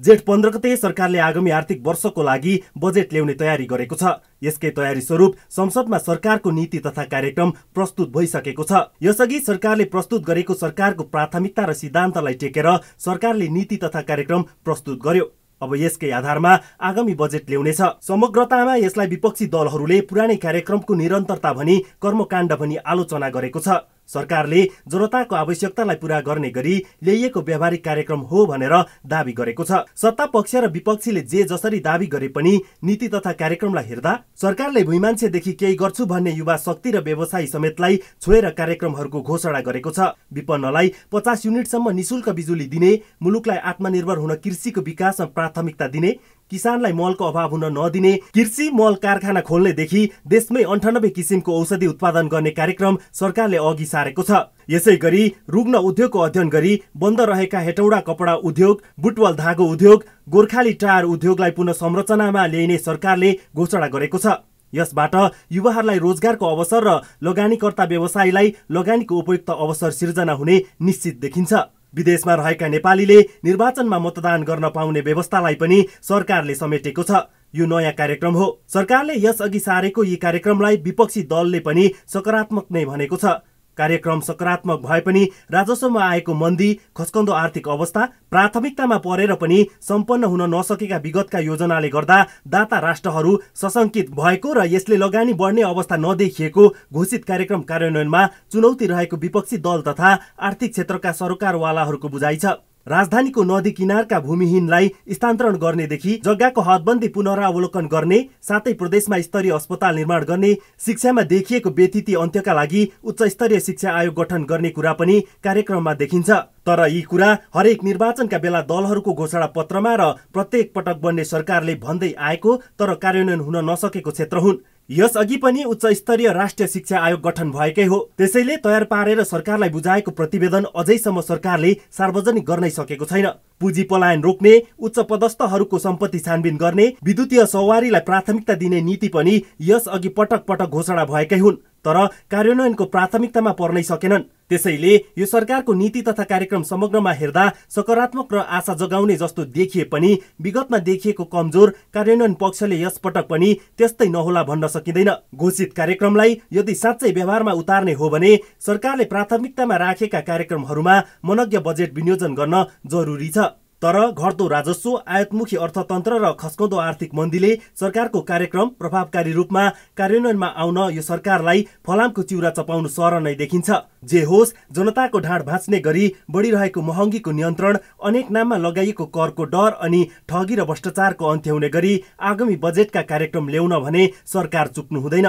जेठ पन्ध्र गते सरकारले आगामी आर्थिक वर्षको लागि बजेट ल्याउने तयारी गरेको छ यसकै तयारी स्वरूप संसदमा सरकारको नीति तथा कार्यक्रम प्रस्तुत भइसकेको छ यसअघि सरकारले प्रस्तुत गरेको सरकारको प्राथमिकता र सिद्धान्तलाई टेकेर सरकारले नीति तथा कार्यक्रम प्रस्तुत गर्यो अब यसकै आधारमा आगामी बजेट ल्याउनेछ समग्रतामा यसलाई विपक्षी दलहरूले पुरानै कार्यक्रमको निरन्तरता भनी कर्मकाण्ड भनी आलोचना गरेको छ सरकारले जनताको आवश्यकतालाई पूरा गर्ने गरी ल्याइएको व्यावहारिक कार्यक्रम हो भनेर दावी गरेको छ सत्ता पक्ष र विपक्षीले जे जसरी दावी गरे पनि नीति तथा कार्यक्रमलाई हेर्दा सरकारले भुइँमान्छेदेखि केही गर्छु भन्ने युवा शक्ति र व्यवसायी समेतलाई छोएर कार्यक्रमहरूको घोषणा गरेको छ विपन्नलाई पचास युनिटसम्म निशुल्क बिजुली दिने मुलुकलाई आत्मनिर्भर हुन कृषिको विकासमा प्राथमिकता दिने किसानलाई मलको अभाव हुन नदिने कृषि मल कारखाना खोल्नेदेखि देशमै अन्ठानब्बे किसिमको औषधि उत्पादन गर्ने कार्यक्रम सरकारले अघि सारेको छ यसै गरी रुग्न उद्योगको अध्ययन गरी बन्द रहेका हेटौडा कपडा उद्योग बुटवल धागो उद्योग गोर्खाली टायर उद्योगलाई पुनः संरचनामा ल्याइने सरकारले घोषणा गरेको छ यसबाट युवाहरूलाई रोजगारको अवसर र लगानीकर्ता व्यवसायीलाई लगानीको उपयुक्त अवसर सिर्जना हुने निश्चित देखिन्छ विदेशमा रहेका नेपालीले निर्वाचनमा मतदान गर्न पाउने व्यवस्थालाई पनि सरकारले समेटेको छ यो नयाँ कार्यक्रम हो सरकारले यसअघि सारेको यी कार्यक्रमलाई विपक्षी दलले पनि सकारात्मक नै भनेको छ कार्यक्रम सकारात्मक भए पनि राजस्वमा आएको मन्दी खस्कन्दो आर्थिक अवस्था प्राथमिकतामा परेर पनि सम्पन्न हुन नसकेका विगतका योजनाले गर्दा दाता राष्ट्रहरू सशङ्कित भएको र यसले लगानी बढ्ने अवस्था नदेखिएको घोषित कार्यक्रम कार्यान्वयनमा चुनौती रहेको विपक्षी दल तथा आर्थिक क्षेत्रका सरकारवालाहरूको बुझाइ छ राजधानीको नदी किनारका भूमिहीनलाई स्थानान्तरण गर्नेदेखि जग्गाको हदबन्दी पुनरावलोकन गर्ने साथै प्रदेशमा स्तरीय अस्पताल निर्माण गर्ने शिक्षामा देखिएको व्यतिथि अन्त्यका लागि उच्च स्तरीय शिक्षा आयोग गठन गर्ने कुरा पनि कार्यक्रममा देखिन्छ तर यी कुरा हरेक निर्वाचनका बेला दलहरूको घोषणा पत्रमा र प्रत्येक पटक बन्ने सरकारले भन्दै आएको तर कार्यान्वयन हुन नसकेको क्षेत्र हुन् यसअघि पनि उच्च स्तरीय राष्ट्रिय शिक्षा आयोग गठन भएकै हो त्यसैले तयार पारेर सरकारलाई बुझाएको प्रतिवेदन अझैसम्म सरकारले सार्वजनिक गर्नै सकेको छैन पुँजी पलायन रोक्ने उच्च पदस्थहरूको सम्पत्ति छानबिन गर्ने विद्युतीय सवारीलाई प्राथमिकता दिने नीति पनि यसअघि पटक पटक घोषणा भएकै हुन् तर कार्यान्वयनको प्राथमिकतामा पर्नै सकेनन् त्यसैले यो सरकारको नीति तथा कार्यक्रम समग्रमा हेर्दा सकारात्मक र आशा जगाउने जस्तो देखिए पनि विगतमा देखिएको कमजोर कार्यान्वयन पक्षले यसपटक पनि त्यस्तै नहोला भन्न सकिँदैन घोषित कार्यक्रमलाई यदि साँच्चै व्यवहारमा उतार्ने हो भने सरकारले प्राथमिकतामा राखेका कार्यक्रमहरूमा मनज्ञ बजेट विनियोजन गर्न जरुरी छ तर घट्दो राजस्व आयतमुखी अर्थतन्त्र र खस्कँदो आर्थिक मन्दीले सरकारको कार्यक्रम प्रभावकारी रूपमा कार्यान्वयनमा आउन यो सरकारलाई फलामको चिउरा चपाउनु सर नै देखिन्छ जे होस् जनताको ढाँड भाँच्ने गरी बढिरहेको महँगीको नियन्त्रण अनेक नाममा लगाइएको करको डर अनि ठगी र भ्रष्टाचारको अन्त्य हुने गरी आगामी बजेटका कार्यक्रम ल्याउन भने सरकार चुक्नु हुँदैन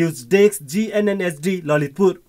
न्युज डेस्क जिएनएनएसडी ललितपुर